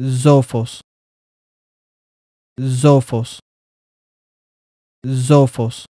Zophos. Zophos. Zophos.